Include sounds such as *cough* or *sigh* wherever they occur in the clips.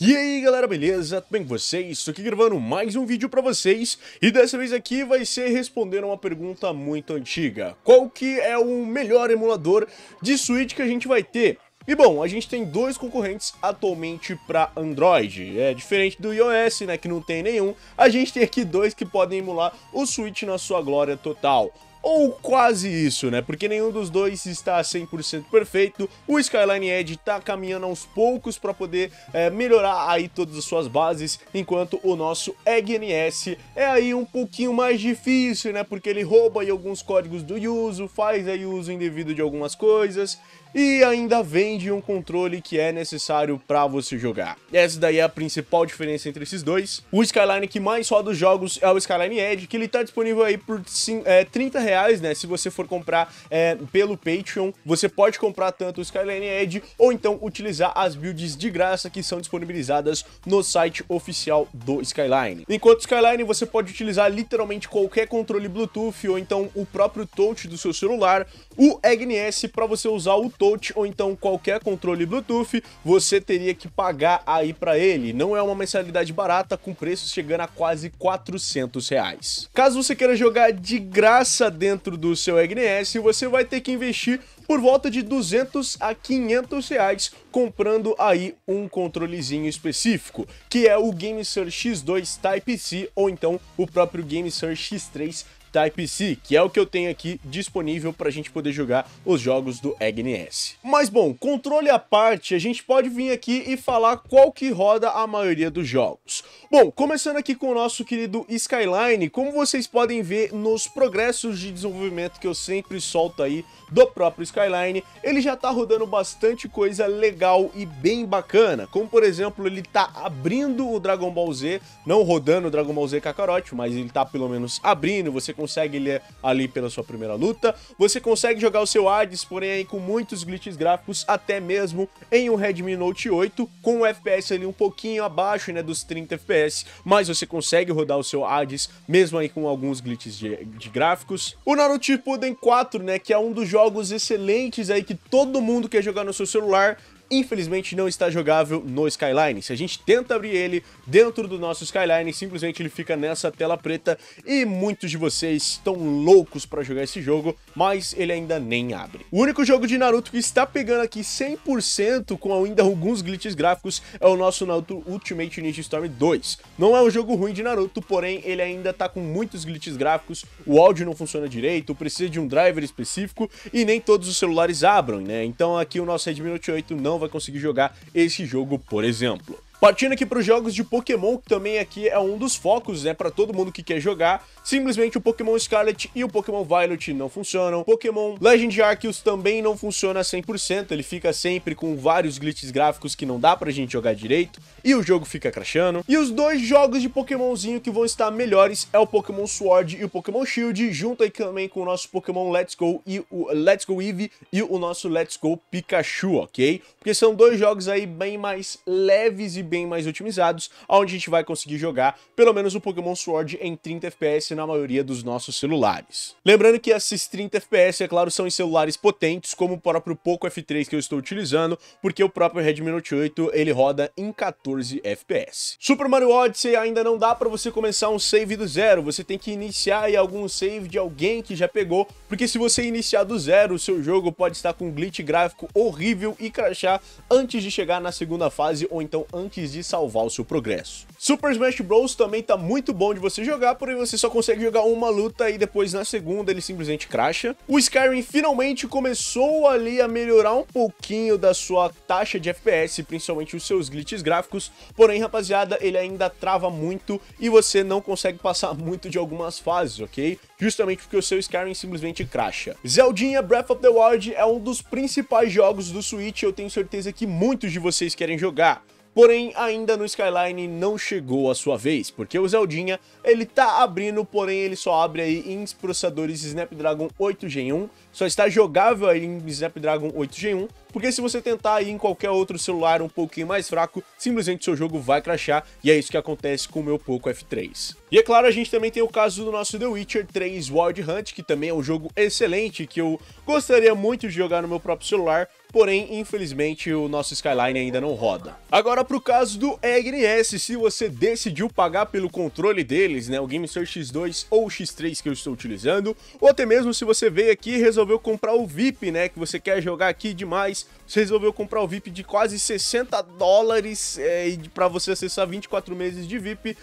E aí galera, beleza? Tudo bem com vocês? Estou aqui gravando mais um vídeo para vocês e dessa vez aqui vai ser respondendo uma pergunta muito antiga. Qual que é o melhor emulador de Switch que a gente vai ter? E bom, a gente tem dois concorrentes atualmente para Android. É diferente do iOS, né, que não tem nenhum. A gente tem aqui dois que podem emular o Switch na sua glória total ou quase isso, né? Porque nenhum dos dois está 100% perfeito. O Skyline Edge tá caminhando aos poucos para poder é, melhorar aí todas as suas bases, enquanto o nosso Egg NS é aí um pouquinho mais difícil, né? Porque ele rouba aí alguns códigos do uso, faz aí uso indevido de algumas coisas, e ainda vende um controle que é necessário para você jogar. Essa daí é a principal diferença entre esses dois. O Skyline que mais roda os jogos é o Skyline Edge, que ele tá disponível aí por é, 30 reais, né? Se você for comprar é, pelo Patreon, você pode comprar tanto o Skyline Edge ou então utilizar as builds de graça que são disponibilizadas no site oficial do Skyline. Enquanto o Skyline você pode utilizar literalmente qualquer controle Bluetooth ou então o próprio touch do seu celular, o S para você usar o touch Touch ou então qualquer controle Bluetooth, você teria que pagar aí para ele. Não é uma mensalidade barata, com preços chegando a quase 400 reais. Caso você queira jogar de graça dentro do seu EGNS, você vai ter que investir por volta de 200 a 500 reais comprando aí um controlezinho específico, que é o GameSir X2 Type-C ou então o próprio GameSir X3 Type-C, que é o que eu tenho aqui disponível para a gente poder jogar os jogos do EGNS. Mas bom, controle à parte, a gente pode vir aqui e falar qual que roda a maioria dos jogos. Bom, começando aqui com o nosso querido Skyline, como vocês podem ver nos progressos de desenvolvimento que eu sempre solto aí do próprio Skyline, ele já tá rodando bastante coisa legal e bem bacana, como por exemplo, ele tá abrindo o Dragon Ball Z, não rodando o Dragon Ball Z Kakarot, mas ele tá pelo menos abrindo, você consegue ler ali pela sua primeira luta, você consegue jogar o seu Hades, porém aí com muitos glitches gráficos, até mesmo em um Redmi Note 8, com o FPS ali um pouquinho abaixo, né, dos 30 FPS, FPS, mas você consegue rodar o seu Hades, mesmo aí com alguns glitches de, de gráficos. O Naruto Shippuden 4, né, que é um dos jogos excelentes aí que todo mundo quer jogar no seu celular, infelizmente não está jogável no Skyline. Se a gente tenta abrir ele dentro do nosso Skyline, simplesmente ele fica nessa tela preta e muitos de vocês estão loucos para jogar esse jogo, mas ele ainda nem abre. O único jogo de Naruto que está pegando aqui 100% com ainda alguns glitches gráficos é o nosso Naruto Ultimate Ninja Storm 2. Não é um jogo ruim de Naruto, porém ele ainda está com muitos glitches gráficos, o áudio não funciona direito, precisa de um driver específico e nem todos os celulares abram, né? Então aqui o nosso Redmi Note 8 não vai vai conseguir jogar esse jogo, por exemplo. Partindo aqui para os jogos de Pokémon, que também aqui é um dos focos, né, para todo mundo que quer jogar. Simplesmente o Pokémon Scarlet e o Pokémon Violet não funcionam. Pokémon Legend Arceus também não funciona 100%, ele fica sempre com vários glitches gráficos que não dá pra gente jogar direito, e o jogo fica crashando. E os dois jogos de Pokémonzinho que vão estar melhores é o Pokémon Sword e o Pokémon Shield, junto aí também com o nosso Pokémon Let's Go e o Let's Go Eevee e o nosso Let's Go Pikachu, ok? Porque são dois jogos aí bem mais leves e bem bem mais otimizados, onde a gente vai conseguir jogar pelo menos o Pokémon Sword em 30 FPS na maioria dos nossos celulares. Lembrando que esses 30 FPS, é claro, são em celulares potentes, como o próprio Poco F3 que eu estou utilizando, porque o próprio Redmi Note 8 ele roda em 14 FPS. Super Mario Odyssey ainda não dá para você começar um save do zero, você tem que iniciar aí algum save de alguém que já pegou, porque se você iniciar do zero, o seu jogo pode estar com um glitch gráfico horrível e crashar antes de chegar na segunda fase ou então antes antes de salvar o seu progresso. Super Smash Bros também tá muito bom de você jogar, porém você só consegue jogar uma luta e depois na segunda ele simplesmente cracha. O Skyrim finalmente começou ali a melhorar um pouquinho da sua taxa de FPS, principalmente os seus glitches gráficos, porém rapaziada, ele ainda trava muito e você não consegue passar *laughs* muito de algumas fases, ok? Justamente porque o seu Skyrim simplesmente cracha. Zeldinha Breath of the Wild é um dos principais jogos do Switch, eu tenho certeza que muitos de vocês querem jogar. Porém, ainda no Skyline não chegou a sua vez, porque o Zeldinha, ele tá abrindo, porém ele só abre aí em processadores Snapdragon 8 Gen 1, só está jogável aí em Snapdragon 8 Gen 1, porque se você tentar aí em qualquer outro celular um pouquinho mais fraco, simplesmente seu jogo vai crashar, e é isso que acontece com o meu Poco F3. E é claro, a gente também tem o caso do nosso The Witcher 3 Wild Hunt, que também é um jogo excelente, que eu gostaria muito de jogar no meu próprio celular, porém, infelizmente, o nosso Skyline ainda não roda. Agora, para o caso do EGNS, se você decidiu pagar pelo controle deles, né, o GameStore X2 ou X3 que eu estou utilizando, ou até mesmo se você veio aqui e resolveu comprar o VIP, né, que você quer jogar aqui demais, você resolveu comprar o VIP de quase 60 dólares é, para você acessar 24 meses de VIP,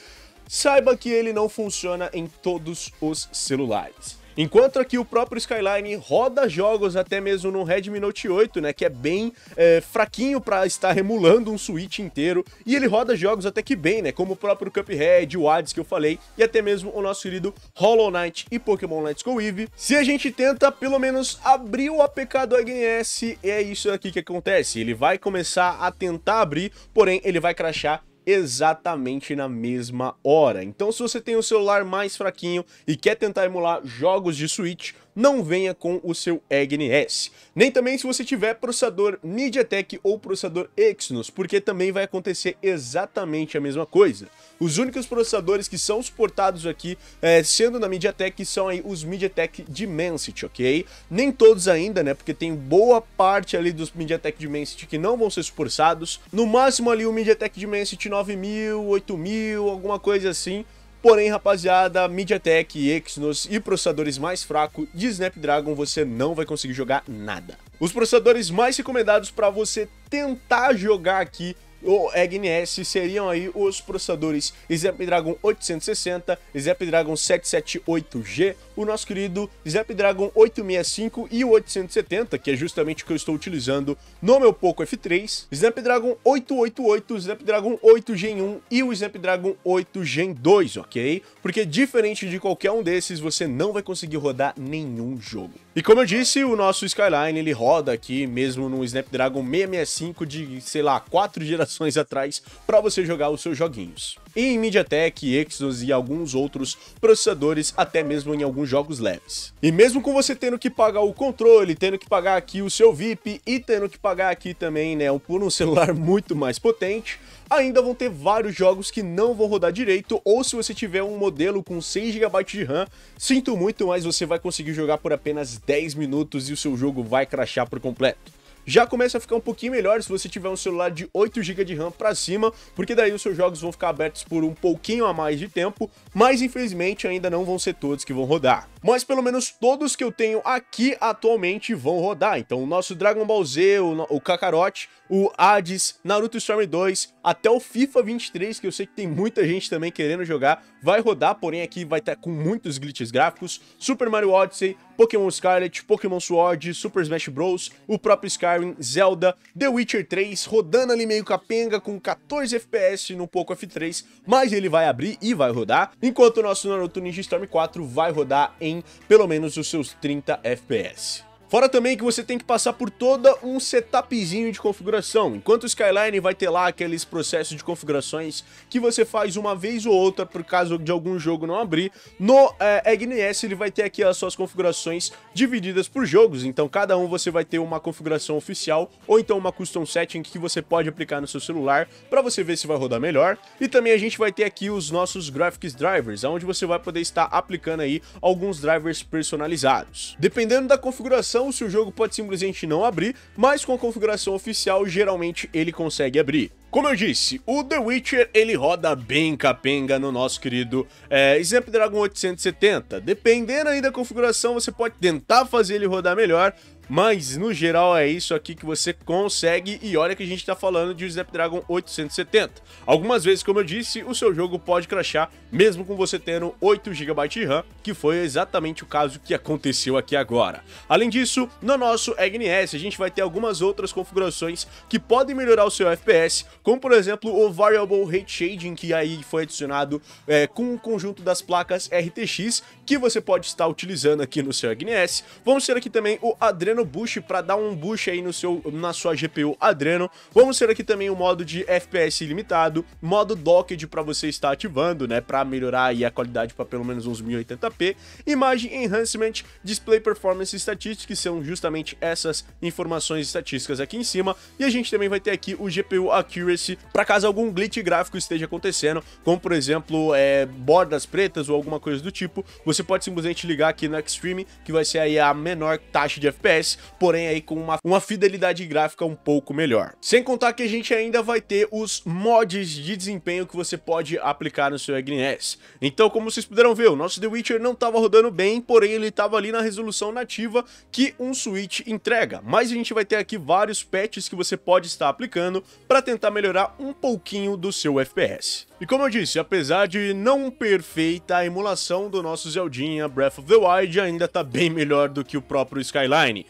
saiba que ele não funciona em todos os celulares. Enquanto aqui o próprio Skyline roda jogos até mesmo no Redmi Note 8, né, que é bem é, fraquinho para estar remulando um Switch inteiro, e ele roda jogos até que bem, né, como o próprio Cuphead, o Hades que eu falei, e até mesmo o nosso querido Hollow Knight e Pokémon Let's Go Eevee. Se a gente tenta pelo menos abrir o APK do IGNS, é isso aqui que acontece, ele vai começar a tentar abrir, porém ele vai crachar exatamente na mesma hora. Então, se você tem um celular mais fraquinho e quer tentar emular jogos de Switch, não venha com o seu EGNS. Nem também se você tiver processador MediaTek ou processador Exynos, porque também vai acontecer exatamente a mesma coisa. Os únicos processadores que são suportados aqui, é, sendo na MediaTek, são aí os MediaTek Dimensity, ok? Nem todos ainda, né? Porque tem boa parte ali dos MediaTek Dimensity que não vão ser suportados. No máximo ali o MediaTek Dimensity 9000, 8000, alguma coisa assim Porém, rapaziada, MediaTek, Exynos e processadores mais fracos de Snapdragon você não vai conseguir jogar nada. Os processadores mais recomendados para você tentar jogar aqui ou EGNS seriam aí os processadores Snapdragon 860, Snapdragon 778G, o nosso querido Snapdragon 865 e o 870, que é justamente o que eu estou utilizando no meu Poco F3, Snapdragon 888, Snapdragon 8 Gen 1 e o Snapdragon 8 Gen 2, ok? Porque diferente de qualquer um desses, você não vai conseguir rodar nenhum jogo. E como eu disse, o nosso Skyline ele roda aqui mesmo no Snapdragon 665 de, sei lá, 4 gerações gerações atrás para você jogar os seus joguinhos. E em MediaTek, Exynos e alguns outros processadores, até mesmo em alguns jogos leves. E mesmo com você tendo que pagar o controle, tendo que pagar aqui o seu VIP e tendo que pagar aqui também, né, por um celular *laughs* muito mais potente, ainda vão ter vários jogos que não vão rodar direito, ou se você tiver um modelo com 6 GB de RAM, sinto muito, mas você vai conseguir jogar por apenas 10 minutos e o seu jogo vai crashar por completo já começa a ficar um pouquinho melhor se você tiver um celular de 8 GB de RAM para cima, porque daí os seus jogos vão ficar abertos por um pouquinho a mais de tempo, mas infelizmente ainda não vão ser todos que vão rodar mas pelo menos todos que eu tenho aqui atualmente vão rodar. Então o nosso Dragon Ball Z, o, o Kakarot, o Hades, Naruto Storm 2, até o FIFA 23, que eu sei que tem muita gente também querendo jogar, vai rodar, porém aqui vai estar tá com muitos glitches gráficos, Super Mario Odyssey, Pokémon Scarlet, Pokémon Sword, Super Smash Bros, o próprio Skyrim, Zelda, The Witcher 3, rodando ali meio capenga com 14 FPS no pouco F3, mas ele vai abrir e vai rodar, enquanto o nosso Naruto Ninja Storm 4 vai rodar em em pelo menos os seus 30 FPS. Fora também que você tem que passar por todo um setupzinho de configuração, enquanto o Skyline vai ter lá aqueles processos de configurações que você faz uma vez ou outra por caso de algum jogo não abrir, no é, ele vai ter aqui as suas configurações divididas por jogos, então cada um você vai ter uma configuração oficial ou então uma custom setting que você pode aplicar no seu celular para você ver se vai rodar melhor, e também a gente vai ter aqui os nossos graphics drivers, onde você vai poder estar aplicando aí alguns drivers personalizados. Dependendo da configuração se o jogo pode simplesmente não abrir, mas com a configuração oficial geralmente ele consegue abrir. Como eu disse, o The Witcher ele roda bem capenga no nosso querido é, Snapdragon 870. Dependendo aí da configuração, você pode tentar fazer ele rodar melhor, mas, no geral, é isso aqui que você consegue e olha que a gente tá falando de um Snapdragon 870. Algumas vezes, como eu disse, o seu jogo pode crashar mesmo com você tendo 8 GB de RAM, que foi exatamente o caso que aconteceu aqui agora. Além disso, no nosso S a gente vai ter algumas outras configurações que podem melhorar o seu FPS, como por exemplo o Variable Rate Shading que aí foi adicionado é, com o conjunto das placas RTX que você pode estar utilizando aqui no seu S. Vamos ter aqui também o Adreno Adreno Boost para dar um boost aí no seu, na sua GPU Adreno. Vamos ter aqui também o modo de FPS ilimitado, modo docked para você estar ativando, né, para melhorar aí a qualidade para pelo menos uns 1080p, imagem enhancement, display performance statistics, que são justamente essas informações estatísticas aqui em cima, e a gente também vai ter aqui o GPU accuracy para caso algum glitch gráfico esteja acontecendo, como por exemplo, é, bordas pretas ou alguma coisa do tipo, você pode simplesmente ligar aqui no Xtreme, que vai ser aí a menor taxa de FPS porém aí com uma, uma fidelidade gráfica um pouco melhor. Sem contar que a gente ainda vai ter os mods de desempenho que você pode aplicar no seu Agnes. Então, como vocês puderam ver, o nosso The Witcher não estava rodando bem, porém ele estava ali na resolução nativa que um Switch entrega. Mas a gente vai ter aqui vários patches que você pode estar aplicando para tentar melhorar um pouquinho do seu FPS. E como eu disse, apesar de não perfeita, a emulação do nosso Zeldinha Breath of the Wild ainda tá bem melhor do que o próprio Skyline.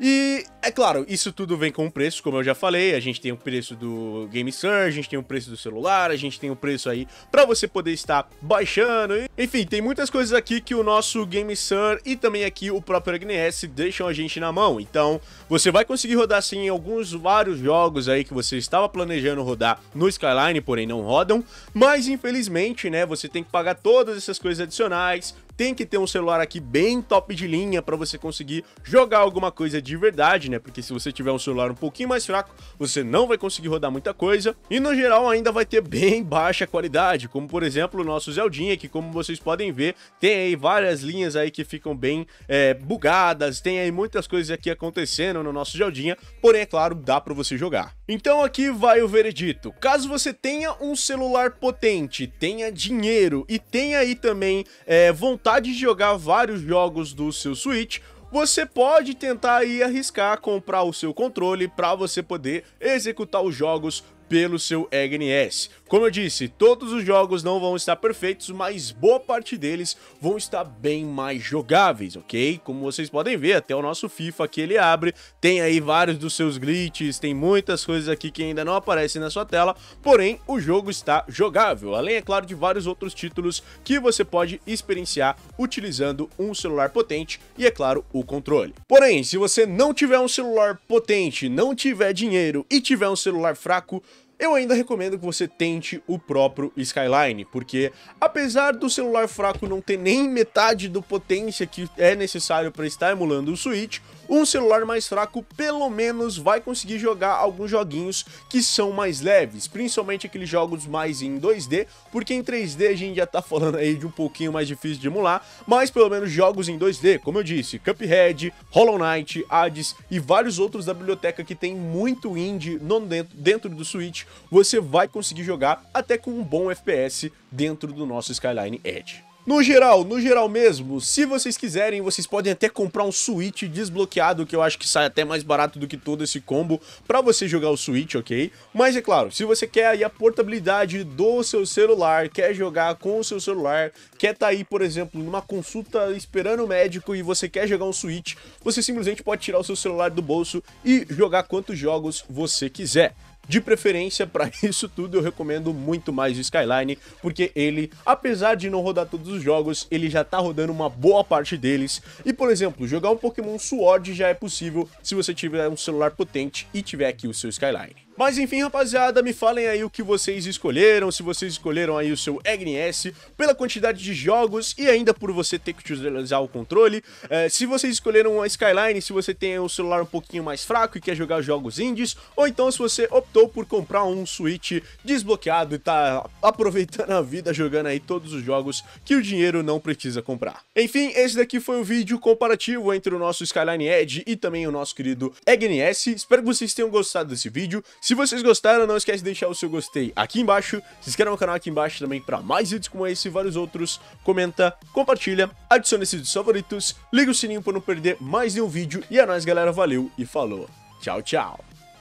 E é claro, isso tudo vem com um preço, como eu já falei. A gente tem o preço do Game a gente tem o preço do celular, a gente tem o preço aí para você poder estar baixando. Enfim, tem muitas coisas aqui que o nosso Game Sur e também aqui o próprio Agnes deixam a gente na mão. Então, você vai conseguir rodar sim alguns vários jogos aí que você estava planejando rodar no Skyline, porém não rodam. Mas infelizmente, né, você tem que pagar todas essas coisas adicionais, tem que ter um celular aqui bem top de linha para você conseguir jogar alguma coisa de verdade verdade, né? Porque se você tiver um celular um pouquinho mais fraco, você não vai conseguir rodar muita coisa e no geral ainda vai ter bem baixa qualidade, como por exemplo o nosso Zeldinha, que como vocês podem ver, tem aí várias linhas aí que ficam bem é, bugadas, tem aí muitas coisas aqui acontecendo no nosso Zeldinha, porém, é claro, dá para você jogar. Então aqui vai o veredito. Caso você tenha um celular potente, tenha dinheiro e tenha aí também é, vontade de jogar vários jogos do seu Switch, você pode tentar ir arriscar comprar o seu controle para você poder executar os jogos pelo seu EGNS. Como eu disse, todos os jogos não vão estar perfeitos, mas boa parte deles vão estar bem mais jogáveis, ok? Como vocês podem ver, até o nosso FIFA que ele abre, tem aí vários dos seus glitches, tem muitas coisas aqui que ainda não aparecem na sua tela, porém o jogo está jogável, além, é claro, de vários outros títulos que você pode experienciar utilizando um celular potente e, é claro, o controle. Porém, se você não tiver um celular potente, não tiver dinheiro e tiver um celular fraco, eu ainda recomendo que você tente o próprio Skyline, porque apesar do celular fraco não ter nem metade do potência que é necessário para estar emulando o Switch, um celular mais fraco pelo menos vai conseguir jogar alguns joguinhos que são mais leves, principalmente aqueles jogos mais em 2D, porque em 3D a gente já tá falando aí de um pouquinho mais difícil de emular, mas pelo menos jogos em 2D, como eu disse, Cuphead, Hollow Knight, Hades e vários outros da biblioteca que tem muito indie no dentro, dentro do Switch, você vai conseguir jogar até com um bom FPS dentro do nosso Skyline Edge. No geral, no geral mesmo, se vocês quiserem, vocês podem até comprar um Switch desbloqueado, que eu acho que sai até mais barato do que todo esse combo, para você jogar o Switch, ok? Mas é claro, se você quer aí a portabilidade do seu celular, quer jogar com o seu celular, quer tá aí, por exemplo, numa consulta esperando o médico e você quer jogar um Switch, você simplesmente pode tirar o seu celular do bolso e jogar quantos jogos você quiser. De preferência para *laughs* isso tudo, eu recomendo muito mais o Skyline, porque ele, apesar de não rodar todos os jogos, ele já tá rodando uma boa parte deles. E, por exemplo, jogar um Pokémon Sword já é possível se você tiver um celular potente e tiver aqui o seu Skyline. Mas enfim, rapaziada, me falem aí o que vocês escolheram, se vocês escolheram aí o seu EGNS, pela quantidade de jogos e ainda por você ter que utilizar o controle. É, se vocês escolheram a Skyline, se você tem um celular um pouquinho mais fraco e quer jogar jogos indies, ou então se você optou por comprar um Switch desbloqueado e tá aproveitando a vida jogando aí todos os jogos que o dinheiro não precisa comprar. Enfim, esse daqui foi o vídeo comparativo entre o nosso Skyline Edge e também o nosso querido EGNS. Espero que vocês tenham gostado desse vídeo. Se vocês gostaram, não esquece de deixar o seu gostei aqui embaixo, se inscreva no canal aqui embaixo também para mais vídeos como esse e vários outros, comenta, compartilha, adicione esses vídeos favoritos, liga o sininho para não perder mais nenhum vídeo e é nóis galera, valeu e falou, tchau tchau!